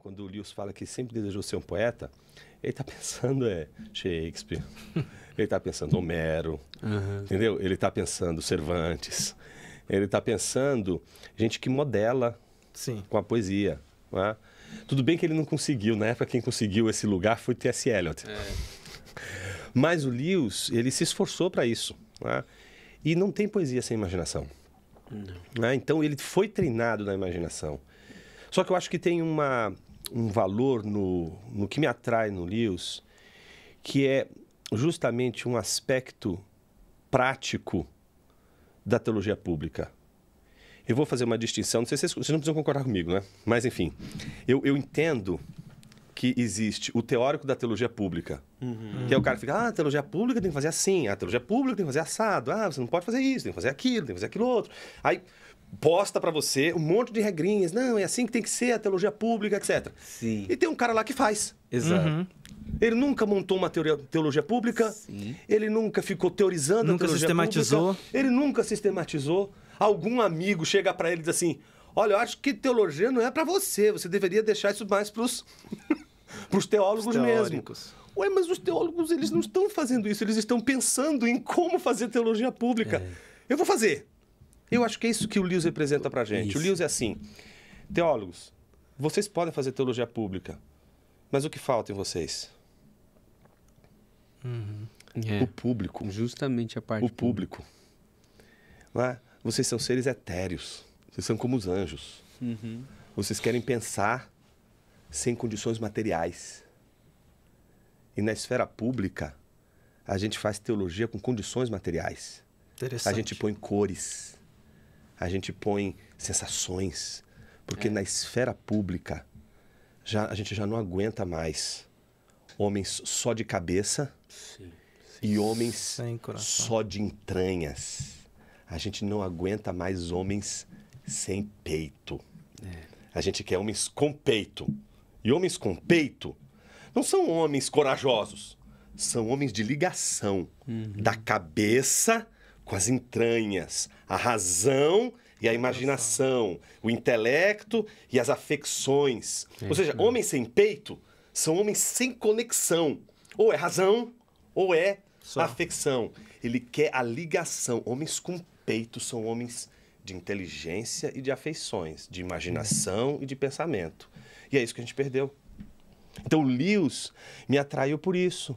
quando o Lewis fala que sempre desejou ser um poeta, ele está pensando é Shakespeare, ele está pensando Homero, uhum. entendeu? Ele está pensando Cervantes, ele está pensando gente que modela Sim. com a poesia. É? Tudo bem que ele não conseguiu, na época quem conseguiu esse lugar foi T.S. Eliot. É. Mas o Lewis, ele se esforçou para isso. É? E não tem poesia sem imaginação. É? Então ele foi treinado na imaginação. Só que eu acho que tem uma um valor no, no que me atrai no Lewis, que é justamente um aspecto prático da teologia pública. Eu vou fazer uma distinção, não sei se vocês, vocês não precisam concordar comigo, né? Mas, enfim, eu, eu entendo que existe o teórico da teologia pública, uhum. que é o cara que fica, ah, a teologia pública tem que fazer assim, a teologia pública tem que fazer assado, ah, você não pode fazer isso, tem que fazer aquilo, tem que fazer aquilo outro. Aí, posta para você um monte de regrinhas. Não, é assim que tem que ser a teologia pública, etc. Sim. E tem um cara lá que faz. Exato. Uhum. Ele nunca montou uma teoria, teologia pública, Sim. ele nunca ficou teorizando nunca a teologia sistematizou. pública. Ele nunca sistematizou. Algum amigo chega para ele e diz assim: Olha, eu acho que teologia não é para você, você deveria deixar isso mais pros, pros teólogos mesmo. Ué, mas os teólogos eles não estão fazendo isso, eles estão pensando em como fazer teologia pública. É. Eu vou fazer. Eu acho que é isso que o Lewis representa para gente. Isso. O Lewis é assim, teólogos, vocês podem fazer teologia pública, mas o que falta em vocês? Uhum. É. O público. Justamente a parte. O público. Lá, é? Vocês são seres etéreos. Vocês são como os anjos. Uhum. Vocês querem pensar sem condições materiais. E na esfera pública, a gente faz teologia com condições materiais. Interessante. A gente põe cores a gente põe sensações, porque é. na esfera pública já, a gente já não aguenta mais homens só de cabeça sim, sim. e homens só de entranhas. A gente não aguenta mais homens sem peito. É. A gente quer homens com peito. E homens com peito não são homens corajosos, são homens de ligação uhum. da cabeça com as entranhas, a razão e a imaginação, o intelecto e as afecções. É ou seja, homens sem peito são homens sem conexão. Ou é razão, ou é afecção. Ele quer a ligação. Homens com peito são homens de inteligência e de afeições, de imaginação e de pensamento. E é isso que a gente perdeu. Então, Lewis me atraiu por isso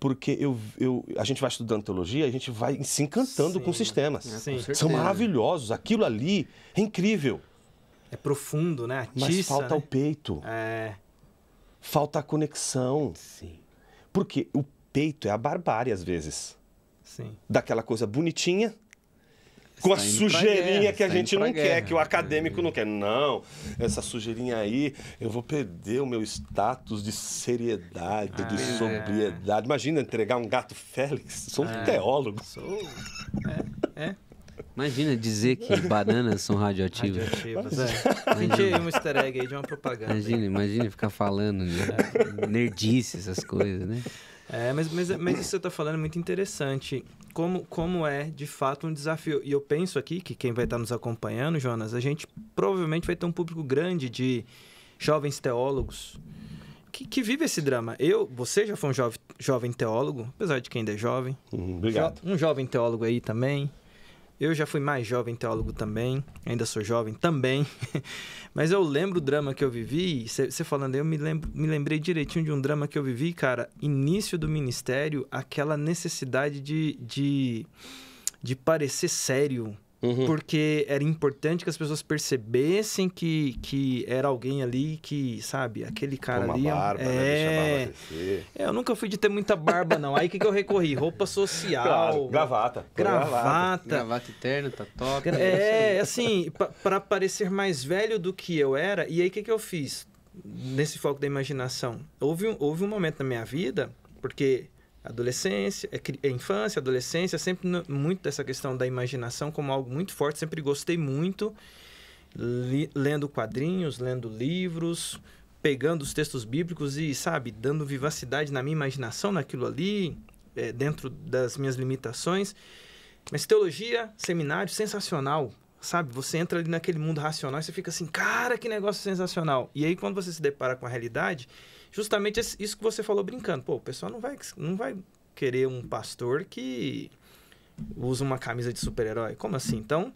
porque eu, eu, a gente vai estudando teologia, a gente vai se encantando Sim, é, com sistemas. Com São maravilhosos. Aquilo ali é incrível. É profundo, né? Atiça, Mas falta né? o peito. É... Falta a conexão. Sim. Porque o peito é a barbárie, às vezes. Sim. Daquela coisa bonitinha com a tá sujeirinha que a tá gente não guerra. quer, que o acadêmico não quer. Não, essa sujeirinha aí, eu vou perder o meu status de seriedade, ah, de é. sobriedade. Imagina entregar um gato Félix. Sou um é. teólogo. Sou. É, é. Imagina dizer que bananas são radioativas. Radioativas, é. um easter egg aí de uma propaganda. Imagina, imagina ficar falando de né? é. nerdice, essas coisas, né? É, mas, mas, mas isso você está falando é muito interessante. Como, como é, de fato, um desafio. E eu penso aqui que quem vai estar tá nos acompanhando, Jonas, a gente provavelmente vai ter um público grande de jovens teólogos que, que vive esse drama. Eu, você já foi um jove, jovem teólogo, apesar de quem ainda é jovem. Uhum, obrigado. Um jovem teólogo aí também. Eu já fui mais jovem teólogo também, ainda sou jovem também, mas eu lembro o drama que eu vivi, você falando, eu me, lembro, me lembrei direitinho de um drama que eu vivi, cara, início do ministério, aquela necessidade de, de, de parecer sério, Uhum. Porque era importante que as pessoas percebessem que, que era alguém ali que, sabe, aquele cara Pô, uma ali. É barba, né, é... né? é, eu nunca fui de ter muita barba, não. Aí o que, que eu recorri? Roupa social. Claro, gravata. Gravata. Gravata, eterna, tá top. É, assim, para parecer mais velho do que eu era. E aí o que, que eu fiz? Nesse foco da imaginação. Houve um, houve um momento na minha vida, porque adolescência, é, é, infância, adolescência, sempre no, muito dessa questão da imaginação como algo muito forte, sempre gostei muito li, lendo quadrinhos, lendo livros, pegando os textos bíblicos e, sabe, dando vivacidade na minha imaginação naquilo ali, é, dentro das minhas limitações. Mas teologia, seminário, sensacional. Sabe? Você entra ali naquele mundo racional e você fica assim, cara, que negócio sensacional. E aí, quando você se depara com a realidade, justamente isso que você falou brincando. Pô, o pessoal não vai, não vai querer um pastor que usa uma camisa de super-herói. Como assim? Então.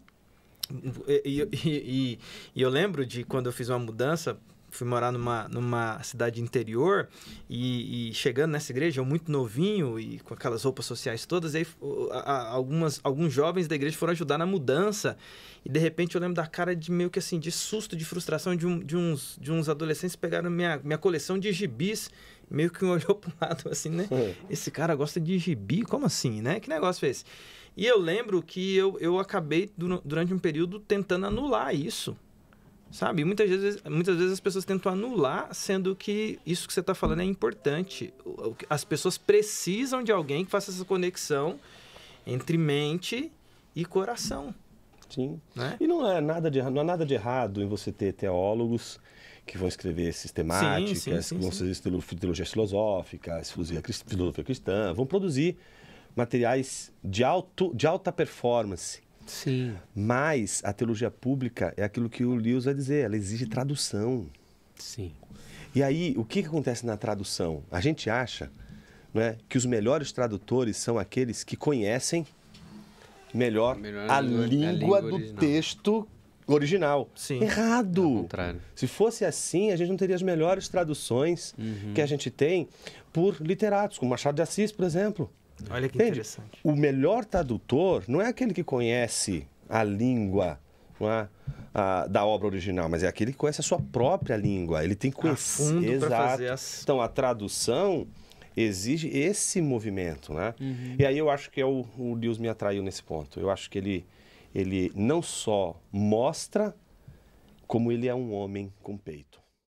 E, e, e, e eu lembro de quando eu fiz uma mudança fui morar numa, numa cidade interior e, e, chegando nessa igreja, eu muito novinho e com aquelas roupas sociais todas, aí algumas, alguns jovens da igreja foram ajudar na mudança e de repente eu lembro da cara de meio que assim, de susto, de frustração de, um, de, uns, de uns adolescentes pegaram minha, minha coleção de gibis meio que um olhou para o lado assim, né? Esse cara gosta de gibi, como assim, né? Que negócio é esse? E eu lembro que eu, eu acabei durante um período tentando anular isso. Sabe? Muitas vezes, muitas vezes as pessoas tentam anular, sendo que isso que você está falando é importante. As pessoas precisam de alguém que faça essa conexão entre mente e coração. Sim. Né? E não é nada de não há é nada de errado em você ter teólogos que vão escrever sistemáticas, sim, sim, sim, que vão fazer teologias filosóficas, filosofia cristã, vão produzir materiais de, alto, de alta performance Sim. Mas a teologia pública é aquilo que o Lewis vai dizer, ela exige tradução. Sim. E aí, o que, que acontece na tradução? A gente acha é que os melhores tradutores são aqueles que conhecem melhor, melhor a, língua, a língua do original. texto original. Sim. Errado. Se fosse assim, a gente não teria as melhores traduções uhum. que a gente tem por literatos, como Machado de Assis, por exemplo. Olha que Entende? interessante. O melhor tradutor não é aquele que conhece a língua é? a, da obra original, mas é aquele que conhece a sua própria língua. Ele tem que conhecer. Exato. As... Então, a tradução exige esse movimento, né? Uhum. E aí eu acho que é o, o Lewis me atraiu nesse ponto. Eu acho que ele, ele não só mostra, como ele é um homem com peito.